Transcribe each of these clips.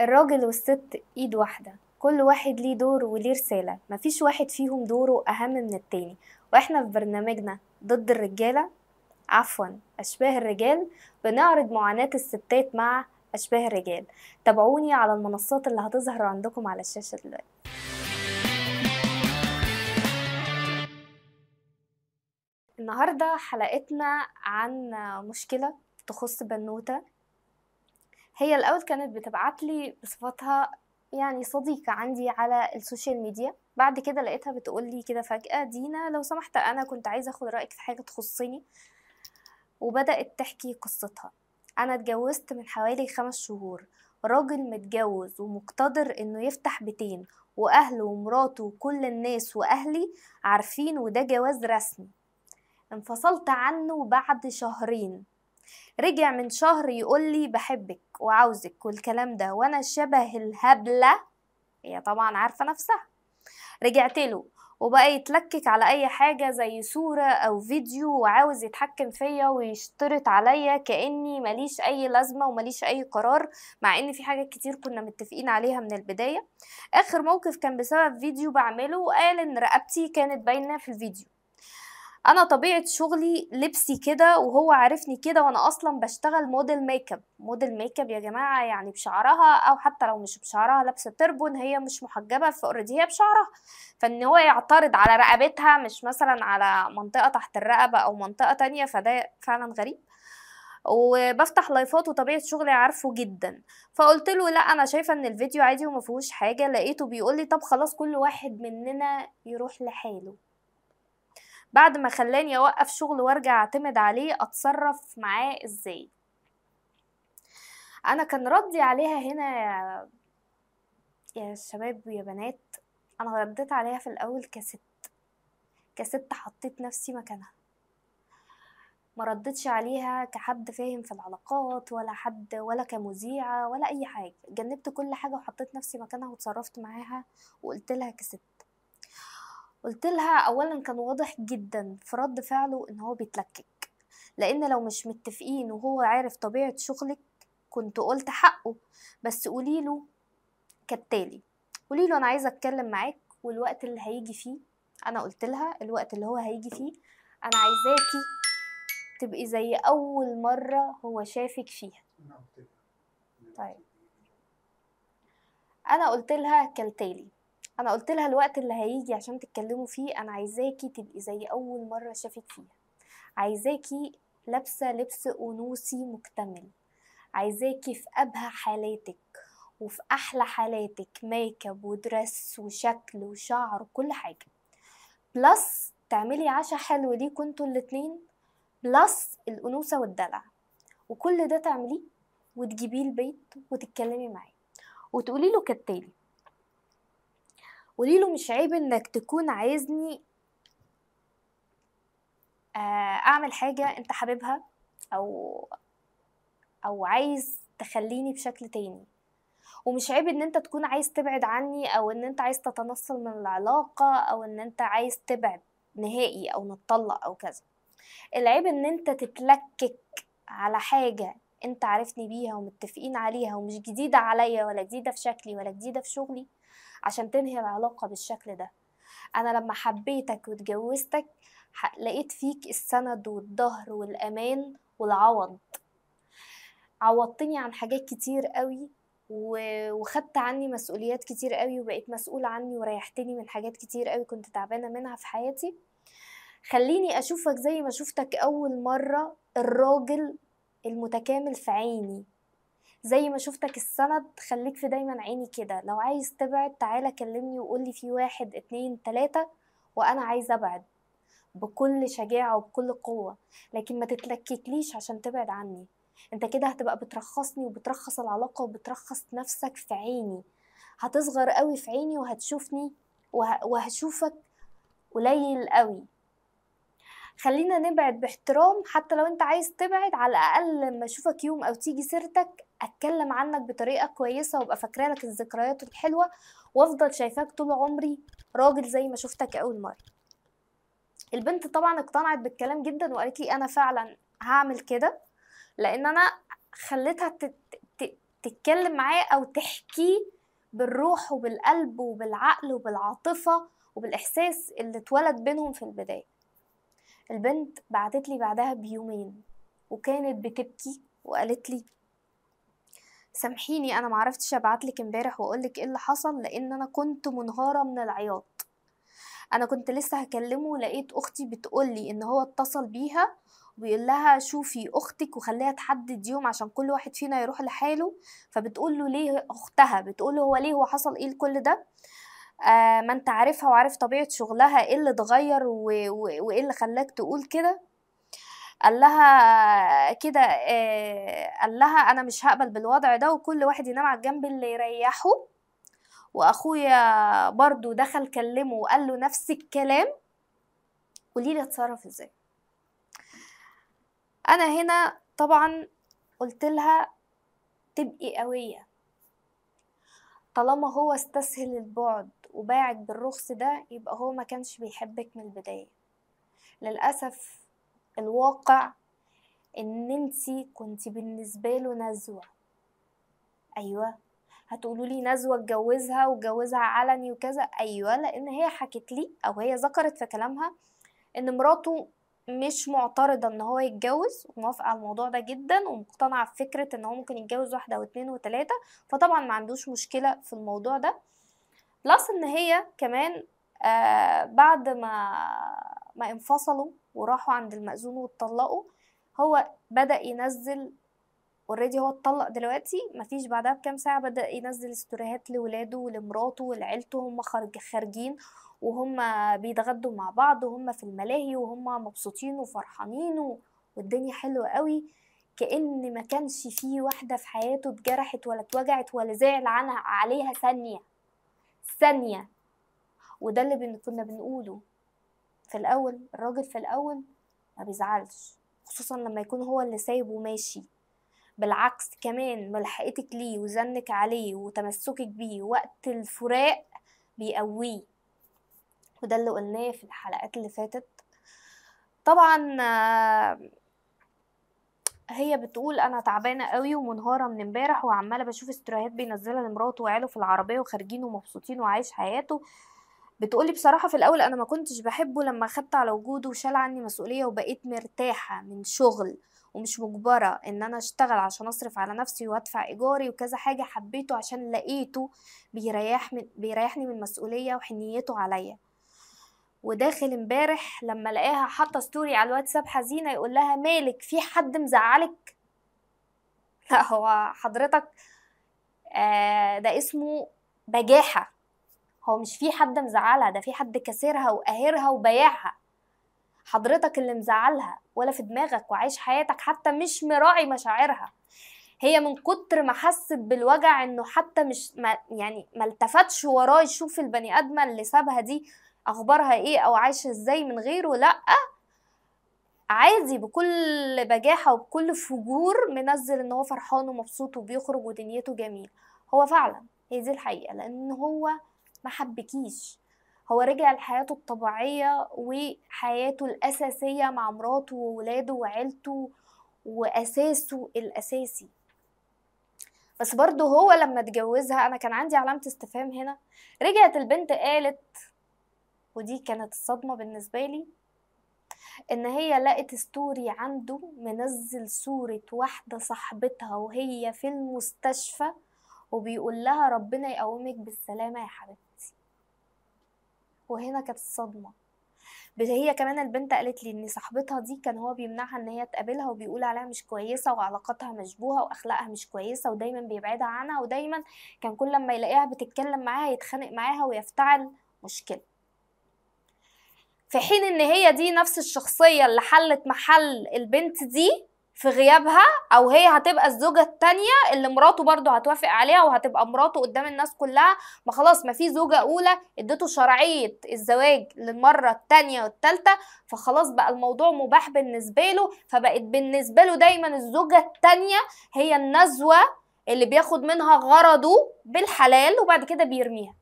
الراجل والست ايد واحدة كل واحد ليه دور وليه رسالة مفيش واحد فيهم دوره أهم من التاني وإحنا في برنامجنا ضد الرجالة عفوا أشباه الرجال بنعرض معاناة الستات مع أشباه الرجال تابعوني على المنصات اللي هتظهر عندكم على الشاشة دلوقتي النهاردة حلقتنا عن مشكلة تخص بنوتة هي الأول كانت بتبعت لي بصفتها يعني صديقة عندي على السوشيال ميديا بعد كده لقيتها بتقول لي كده فجأة دينا لو سمحت أنا كنت عايزة أخد رأيك في حاجة تخصني وبدأت تحكي قصتها أنا اتجوزت من حوالي خمس شهور راجل متجوز ومقتدر إنه يفتح بيتين وأهله ومراته وكل الناس وأهلي عارفين وده جواز رسمي انفصلت عنه بعد شهرين رجع من شهر يقول لي بحبك وعاوزك والكلام ده وانا شبه الهبله هي طبعا عارفه نفسها رجعت له وبقى يتلكك على اي حاجه زي صوره او فيديو وعاوز يتحكم فيا ويشترط عليا كاني ماليش اي لازمه وماليش اي قرار مع ان في حاجات كتير كنا متفقين عليها من البدايه اخر موقف كان بسبب فيديو بعمله وقال ان رقبتي كانت باينه في الفيديو انا طبيعه شغلي لبسي كده وهو عارفني كده وانا اصلا بشتغل موديل ميك اب موديل ميك اب يا جماعه يعني بشعرها او حتى لو مش بشعرها لابسه تربون هي مش محجبه فاوريدي هي بشعرها فان هو يعترض على رقبتها مش مثلا على منطقه تحت الرقبه او منطقه تانية فده فعلا غريب وبفتح لايفات وطبيعه شغلي عارفه جدا فقلت له لا انا شايفه ان الفيديو عادي وما فيهوش حاجه لقيته بيقول لي طب خلاص كل واحد مننا يروح لحاله بعد ما خلاني اوقف شغل وارجع اعتمد عليه اتصرف معاه ازاي انا كان ردي عليها هنا يا, يا شباب ويا بنات انا رديت عليها في الاول كست كست حطيت نفسي مكانها ما ردتش عليها كحد فاهم في العلاقات ولا حد ولا كمذيعة ولا أي حاجة جنبت كل حاجة وحطيت نفسي مكانها وتصرفت معاها وقلت لها كست قلت لها اولا كان واضح جدا في رد فعله ان هو بيتلكك لان لو مش متفقين وهو عارف طبيعه شغلك كنت قلت حقه بس قولي له كالتالي قولي له انا عايزه اتكلم معاك والوقت اللي هيجي فيه انا قلت لها الوقت اللي هو هيجي فيه انا عايزاكي تبقي زي اول مره هو شافك فيها طيب انا قلت لها كالتالي انا قلت لها الوقت اللي هيجي عشان تتكلموا فيه انا عايزاكي تبقي زي اول مره شافت فيها عايزاكي لابسه لبس انوثي مكتمل عايزاكي في ابهى حالاتك وفي احلى حالاتك ميك اب ودرس وشكل وشعر وكل حاجه بلس تعملي عشاء حلو ليكوا انتوا الاتنين بلس الانوثه والدلع وكل ده تعمليه وتجيبيه البيت وتتكلمي معاه وتقولي له كالتالي قولي له مش عيب انك تكون عايزني آه، اعمل حاجه انت حاببها او او عايز تخليني بشكل تاني ومش عيب ان انت تكون عايز تبعد عني او ان انت عايز تتنصل من العلاقه او ان انت عايز تبعد نهائي او نتطلق او كذا العيب ان انت تتلكك على حاجه انت عارفني بيها ومتفقين عليها ومش جديده عليا ولا جديده في شكلي ولا جديده في شغلي عشان تنهي العلاقه بالشكل ده انا لما حبيتك واتجوزتك لقيت فيك السند والظهر والامان والعوض عوضتني عن حاجات كتير قوي وخدت عني مسؤوليات كتير قوي وبقيت مسؤول عني وريحتني من حاجات كتير قوي كنت تعبانه منها في حياتي خليني اشوفك زي ما شوفتك اول مره الراجل المتكامل في عيني زي ما شفتك السند خليك في دايما عيني كده لو عايز تبعد تعالى كلمني وقولي في واحد اتنين تلاتة وأنا عايز أبعد بكل شجاعة وبكل قوة لكن ما ليش عشان تبعد عني انت كده هتبقى بترخصني وبترخص العلاقة وبترخص نفسك في عيني هتصغر قوي في عيني وهتشوفني وه... وهشوفك قليل قوي خلينا نبعد باحترام حتى لو انت عايز تبعد على الاقل لما اشوفك يوم او تيجي سيرتك اتكلم عنك بطريقه كويسه وابقى فاكره لك الذكريات الحلوه وافضل شايفاك طول عمري راجل زي ما شفتك اول مره البنت طبعا اقتنعت بالكلام جدا وقالت لي انا فعلا هعمل كده لان انا خليتها تتكلم معاه او تحكي بالروح وبالقلب وبالعقل وبالعاطفه وبالاحساس اللي اتولد بينهم في البدايه البنت بعتت لي بعدها بيومين وكانت بتبكي وقالت لي سامحيني انا معرفتش ابعتلك امبارح واقولك ايه اللي حصل لان انا كنت منهاره من العياط انا كنت لسه هكلمه لقيت اختي بتقولي ان هو اتصل بيها ويقول لها شوفي اختك وخليها تحدد يوم عشان كل واحد فينا يروح لحاله فبتقول له ليه اختها بتقول له هو ليه هو حصل ايه لكل ده آه ما انت عارفها وعارف طبيعه شغلها ايه اللي اتغير وايه اللي خلاك تقول كده قال لها كده آه، قال لها انا مش هقبل بالوضع ده وكل واحد ينام على الجنب اللي يريحه واخويا برضو دخل كلمه وقال له نفس الكلام قولي لي اتصرف ازاي انا هنا طبعا قلت لها تبقي قويه طالما هو استسهل البعد وباعد بالرخص ده يبقى هو ما كانش بيحبك من البدايه للاسف الواقع ان انتي كنت بالنسبة له نزوة ايوه هتقولوا لي نزوة اتجوزها واتجوزها علني وكذا ايوه لان هي حكت لي او هي ذكرت في كلامها ان مراته مش معترضة ان هو يتجوز وموافقة على الموضوع ده جدا ومقتنعة بفكرة ان هو ممكن يتجوز واحدة واتنين وتلاتة فطبعا ما عندوش مشكلة في الموضوع ده بلس ان هي كمان آه بعد ما ما انفصلوا وراحوا عند المأذون واتطلقوا هو بدأ ينزل اوريدي هو اتطلق دلوقتي مفيش بعدها بكام ساعة بدأ ينزل استوريهات لولاده ولمراته ولعيلته هم خارج خارجين وهم بيتغدوا مع بعض وهم في الملاهي وهم مبسوطين وفرحانين والدنيا حلوة قوي كأن ما كانش فيه واحدة في حياته اتجرحت ولا اتوجعت ولا زعل عنها عليها ثانية ثانية وده اللي كنا بنقوله في الاول الراجل في الاول ما بيزعلش خصوصا لما يكون هو اللي سايبه ماشي بالعكس كمان ملحقتك ليه وزنك عليه وتمسكك بيه وقت الفراق بيقويه وده اللي قلناه في الحلقات اللي فاتت طبعا آه، هي بتقول انا تعبانه قوي ومنهاره من امبارح وعماله بشوف استوريات بينزلها لمراته وعياله في العربيه وخارجين ومبسوطين وعايش حياته بتقولي بصراحه في الاول انا ما كنتش بحبه لما خدت على وجوده وشال عني مسؤوليه وبقيت مرتاحه من شغل ومش مجبرة ان انا اشتغل عشان اصرف على نفسي وادفع ايجاري وكذا حاجة حبيته عشان لقيته بيريح من بيريحني من مسؤولية وحنيته عليا وداخل امبارح لما لقاها حاطه ستوري على الواتساب حزينه يقول لها مالك في حد مزعلك لا هو حضرتك آه ده اسمه بجاحه هو مش في حد مزعلها ده في حد كسرها وقاهرها وبياعها حضرتك اللي مزعلها ولا في دماغك وعايش حياتك حتى مش مراعي مشاعرها هي من كتر ما حست بالوجع انه حتى مش ما يعني ما التفتش وراه يشوف البني ادمه اللي سابها دي اخبارها ايه او عايشه ازاي من غيره لا عادي بكل بجاحه وبكل فجور منزل ان هو فرحان ومبسوط وبيخرج ودنيته جميله هو فعلا هي دي الحقيقه لان هو ما حبكيش هو رجع لحياته الطبيعية وحياته الأساسية مع مراته وولاده وعيلته وأساسه الأساسي بس برضه هو لما اتجوزها أنا كان عندي علامة استفهام هنا رجعت البنت قالت ودي كانت الصدمة بالنسبة لي ان هي لقت ستوري عنده منزل صورة واحدة صاحبتها وهي في المستشفى وبيقول لها ربنا يقومك بالسلامة يا حبيبتي وهنا كانت الصدمه هي كمان البنت قالت لي ان صاحبتها دي كان هو بيمنعها ان هي تقابلها وبيقول عليها مش كويسه وعلاقاتها مشبوهه واخلاقها مش كويسه ودايما بيبعدها عنها ودايما كان كل لما يلاقيها بتتكلم معاها يتخانق معاها ويفتعل مشكله في حين ان هي دي نفس الشخصيه اللي حلت محل البنت دي في غيابها او هي هتبقى الزوجه التانية اللي مراته برضه هتوافق عليها وهتبقى مراته قدام الناس كلها ما خلاص ما في زوجه اولى ادته شرعيه الزواج للمره التانية والتالتة فخلاص بقى الموضوع مباح بالنسبه له فبقت بالنسبه له دايما الزوجه التانية هي النزوه اللي بياخد منها غرضه بالحلال وبعد كده بيرميها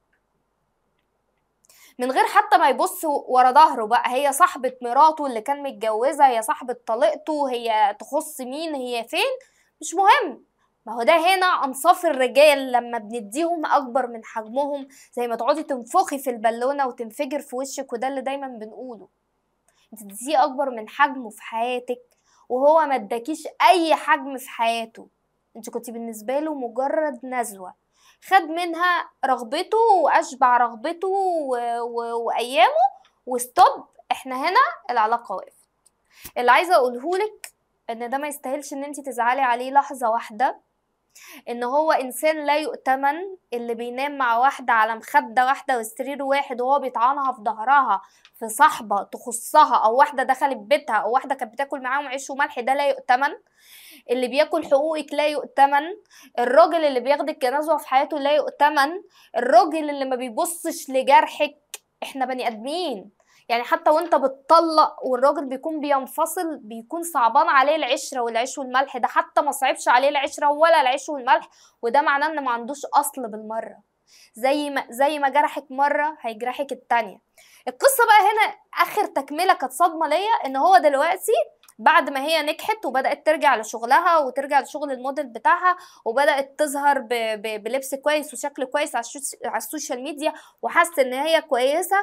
من غير حتى ما يبص ورا ظهره بقى هي صاحبة مراته اللي كان متجوزها هي صاحبة طليقته هي تخص مين هي فين مش مهم ما هو ده هنا انصاف الرجال لما بنديهم اكبر من حجمهم زي ما تقعدي تنفخي في البالونه وتنفجر في وشك وده اللي دايما بنقوله انت تديه اكبر من حجمه في حياتك وهو ما اداكيش اي حجم في حياته انت كنت بالنسبه له مجرد نزوه خد منها رغبته واشبع رغبته و... و... وايامه وستوب احنا هنا العلاقه وقفت اللي عايزه اقوله لك ان ده ما يستاهلش ان انت تزعلي عليه لحظه واحده ان هو انسان لا يؤتمن اللي بينام مع واحده على مخده واحده وسرير واحد وهو بيطعنها في ظهرها في صاحبه تخصها او واحده دخلت بيتها او واحده كانت بتاكل معاهم عيش وملح ده لا يؤتمن اللي بياكل حقوقك لا يؤتمن الراجل اللي بياخدك كنزوه في حياته لا يؤتمن الراجل اللي ما بيبصش لجرحك احنا بني ادمين يعني حتى وانت بتطلق والراجل بيكون بينفصل بيكون صعبان عليه العشره والعيش والملح ده حتى ما صعبش عليه العشره ولا العيش والملح وده معناه ان ما عندوش اصل بالمره زي ما زي ما جرحك مره هيجرحك التانيه القصه بقى هنا اخر تكمله كانت صدمه ليا ان هو دلوقتي بعد ما هي نجحت وبدات ترجع لشغلها وترجع لشغل الموديل بتاعها وبدات تظهر بلبس كويس وشكل كويس على, السوشيال ميديا وحاسه ان هي كويسه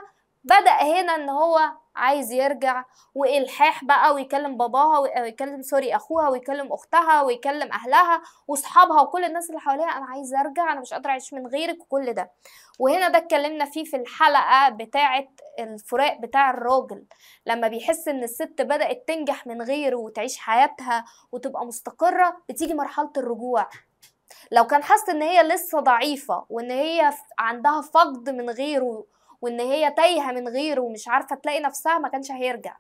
بدأ هنا ان هو عايز يرجع والحاح بقى ويكلم باباها ويكلم سوري اخوها ويكلم اختها ويكلم اهلها واصحابها وكل الناس اللي حواليها انا عايز ارجع انا مش قادره اعيش من غيرك وكل ده وهنا ده اتكلمنا فيه في الحلقه بتاعه الفراق بتاع الراجل لما بيحس ان الست بدات تنجح من غيره وتعيش حياتها وتبقى مستقره بتيجي مرحله الرجوع لو كان حاسس ان هي لسه ضعيفه وان هي عندها فقد من غيره وان هي تايهه من غيره ومش عارفه تلاقي نفسها ما كانش هيرجع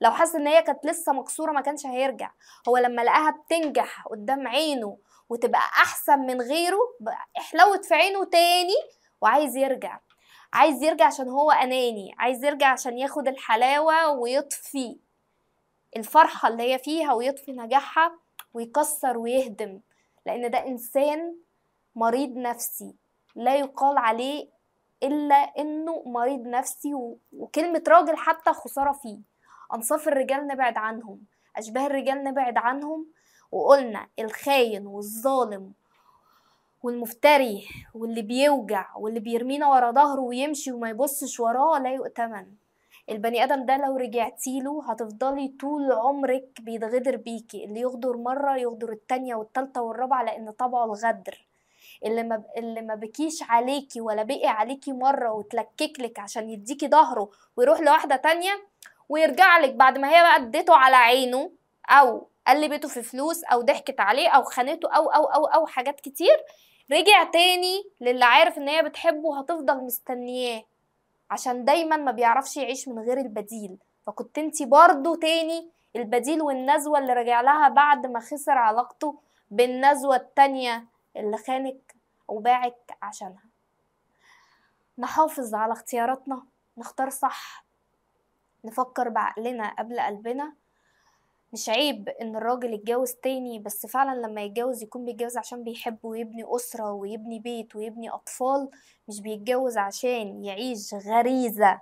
لو حس ان هي كانت لسه مكسوره ما كانش هيرجع هو لما لقاها بتنجح قدام عينه وتبقى احسن من غيره احلوت في عينه تاني وعايز يرجع عايز يرجع عشان هو اناني عايز يرجع عشان ياخد الحلاوه ويطفي الفرحه اللي هي فيها ويطفي نجاحها ويكسر ويهدم لان ده انسان مريض نفسي لا يقال عليه الا انه مريض نفسي و... وكلمه راجل حتى خساره فيه انصاف الرجال نبعد عنهم اشباه الرجال نبعد عنهم وقلنا الخاين والظالم والمفتري واللي بيوجع واللي بيرمينا ورا ظهره ويمشي وما يبصش وراه لا يؤتمن البني ادم ده لو رجعتي له هتفضلي طول عمرك بيتغدر بيكي اللي يغدر مره يغدر التانية والتالتة والرابعه لان طبعه الغدر اللي ما اللي ما بكيش عليكي ولا بقي عليكي مره وتلكك لك عشان يديكي ظهره ويروح لواحده تانية ويرجع لك بعد ما هي بقى اديته على عينه او قلبته في فلوس او ضحكت عليه او خانته او او او او حاجات كتير رجع تاني للي عارف ان هي بتحبه وهتفضل مستنياه عشان دايما ما بيعرفش يعيش من غير البديل فكنت انتي برضو تاني البديل والنزوة اللي رجع لها بعد ما خسر علاقته بالنزوة التانية اللي خانك وباعت عشانها نحافظ على اختياراتنا نختار صح نفكر بعقلنا قبل قلبنا مش عيب ان الراجل يتجوز تاني بس فعلا لما يتجوز يكون بيتجوز عشان بيحب ويبني أسرة ويبني بيت ويبني أطفال مش بيتجوز عشان يعيش غريزة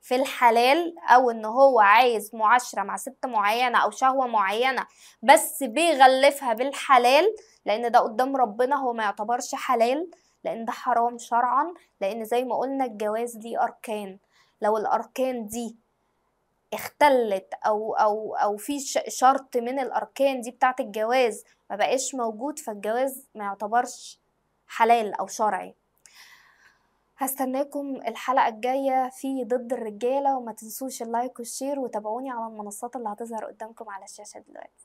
في الحلال او ان هو عايز معاشره مع ست معينه او شهوه معينه بس بيغلفها بالحلال لان ده قدام ربنا هو ما يعتبرش حلال لان ده حرام شرعا لان زي ما قلنا الجواز ليه اركان لو الاركان دي اختلت او او او في شرط من الاركان دي بتاعه الجواز ما بقاش موجود فالجواز ما يعتبرش حلال او شرعي هستناكم الحلقة الجاية في ضد الرجالة وما تنسوش اللايك والشير وتابعوني على المنصات اللي هتظهر قدامكم على الشاشة دلوقتي